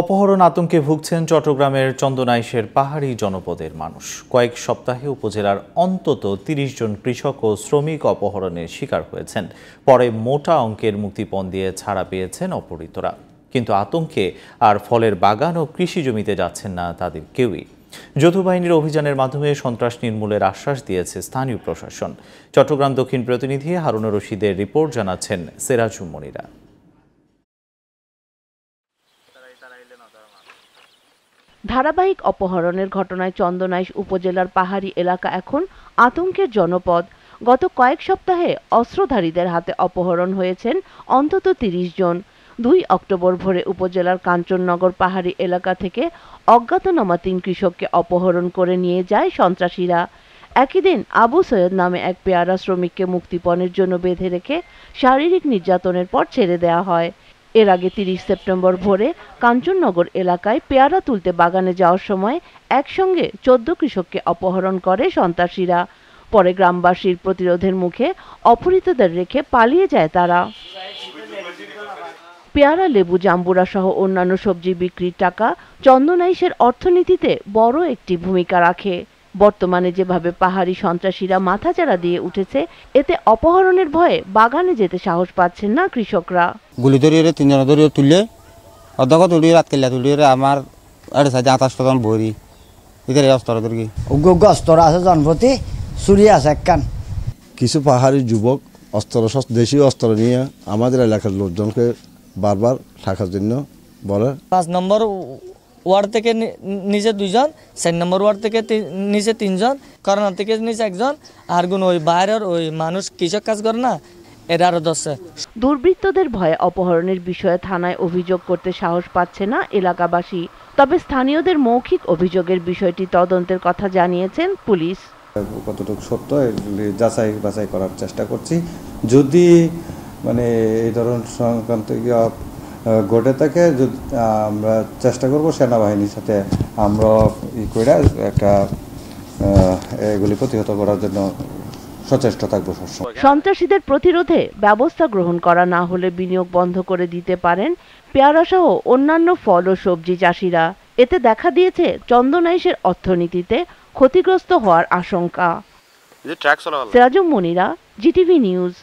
অপহরণ আতঙ্কে ভুগছেন চট্টগ্রামের চন্দনাইশের পাহাড়ি জনপদের মানুষ কয়েক সপ্তাহে উপজেলার অন্তত তিরিশ জন কৃষক ও শ্রমিক অপহরণের শিকার হয়েছেন পরে মোটা অঙ্কের মুক্তিপণ দিয়ে ছাড়া পেয়েছেন অপহৃতরা কিন্তু আতঙ্কে আর ফলের বাগান ও কৃষি জমিতে যাচ্ছেন না তাদের কেউই যৌথ বাহিনীর অভিযানের মাধ্যমে সন্ত্রাস নির্মূলের আশ্বাস দিয়েছে স্থানীয় প্রশাসন চট্টগ্রাম দক্ষিণ প্রতিনিধি হারুন রশিদের রিপোর্ট জানাচ্ছেন সেরাজুম ধারাবাহিক অপহরণের ঘটনায় চন্দনাইশ উপজেলার পাহাড়ি এলাকা এখন আতঙ্কের জনপদ গত কয়েক সপ্তাহে অস্ত্রধারীদের হাতে অপহরণ হয়েছেন অন্তত তিরিশ জন দুই অক্টোবর ভোরে উপজেলার কাঞ্চননগর পাহাড়ি এলাকা থেকে অজ্ঞাতনামা তিন কৃষককে অপহরণ করে নিয়ে যায় সন্ত্রাসীরা একই দিন আবু সৈয়দ নামে এক পেয়ারা শ্রমিককে মুক্তিপণের জন্য বেঁধে রেখে শারীরিক নির্যাতনের পর ছেড়ে দেয়া হয় এর আগে তিরিশ সেপ্টেম্বর ভোরে কাঞ্চননগর এলাকায় পেয়ারা তুলতে বাগানে যাওয়ার সময় একসঙ্গে চোদ্দ কৃষককে অপহরণ করে সন্ত্রাসীরা পরে গ্রামবাসীর প্রতিরোধের মুখে অপহৃতদের রেখে পালিয়ে যায় তারা পেয়ারা লেবু জাম্বুরা সহ অন্যান্য সবজি বিক্রির টাকা চন্দনাইশের অর্থনীতিতে বড় একটি ভূমিকা রাখে বর্তমানে যেভাবে পাহাড়ি সন্ত্রাসীরা মাথাচাড়া দিয়ে উঠেছে এতে অপহরণের ভয়ে বাগানে যেতে সাহস পাচ্ছেন না কৃষকরা গুলি ধরিয়ে তিনজন ধরিয়ে তুললে অর্ধক তুলিয়ে রাত কেলা তুলিয়ে আমার আড়ে সাজে আঠাশটা ভরি এদের অস্ত্র ধরি উগ্র অস্ত্র আছে জনপতি চুরি আছে একখান কিছু পাহাড়ি যুবক অস্ত্র দেশীয় অস্ত্র নিয়ে আমাদের এলাকার লোকজনকে বারবার থাকার জন্য বলে পাঁচ নম্বর ওয়ার্ড থেকে নিচে দুইজন চার নম্বর ওয়ার্ড থেকে নিচে তিনজন করোনা থেকে নিচে একজন আর গুণ ওই বাইরের ওই মানুষ কৃষক কাজ করে না আরও দুর্বৃত্তদের ভয়ে অপহরণের বিষয়ে থানায় অভিযোগ করতে সাহস পাচ্ছে না এলাকাবাসী তবে স্থানীয়দের মৌখিক অভিযোগের বিষয়টি তদন্তের কথা জানিয়েছেন পুলিশ কতটুকু সত্য যাচাই বাছাই করার চেষ্টা করছি যদি মানে এই ধরনের সংক্রান্ত ঘটে থাকে যদি আমরা চেষ্টা করব সেনাবাহিনীর সাথে আমরা ই করে একটা এগুলি প্রতিহত করার জন্য সচেষ্ট থাকবো সবসময় সন্ত্রাসীদের প্রতিরোধে ব্যবস্থা গ্রহণ করা না হলে বিনিয়োগ বন্ধ করে দিতে পারেন পেয়ারা সহ অন্যান্য ফল ও সবজি চাষিরা এতে দেখা দিয়েছে চন্দনাইশের অর্থনীতিতে ক্ষতিগ্রস্ত হওয়ার আশঙ্কা সিরাজুম মনিরা জিটিভি নিউজ